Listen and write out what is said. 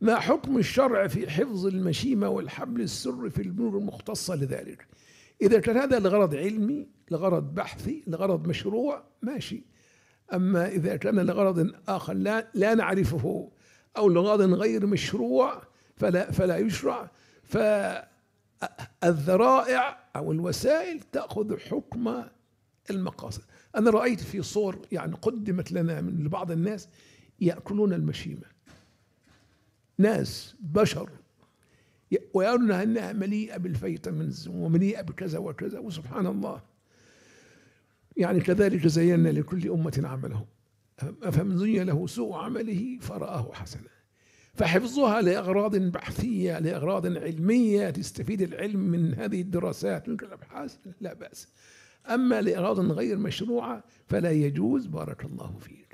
ما حكم الشرع في حفظ المشيمة والحبل السر في البنور المختصة لذلك إذا كان هذا لغرض علمي لغرض بحثي لغرض مشروع ماشي أما إذا كان لغرض آخر لا, لا نعرفه أو لغرض غير مشروع فلا, فلا يشرع فالذرائع أو الوسائل تأخذ حكم المقاصد أنا رأيت في صور يعني قدمت لنا من بعض الناس يأكلون المشيمة ناس بشر ويرون أنها مليئة بالفيتامين ومليئة بكذا وكذا وسبحان الله يعني كذلك زينا لكل أمة عملهم أفمن زين له سوء عمله فرآه حسنا فحفظها لأغراض بحثية لأغراض علمية تستفيد العلم من هذه الدراسات من الأبحاث لا بأس أما لأغراض غير مشروعة فلا يجوز بارك الله فيك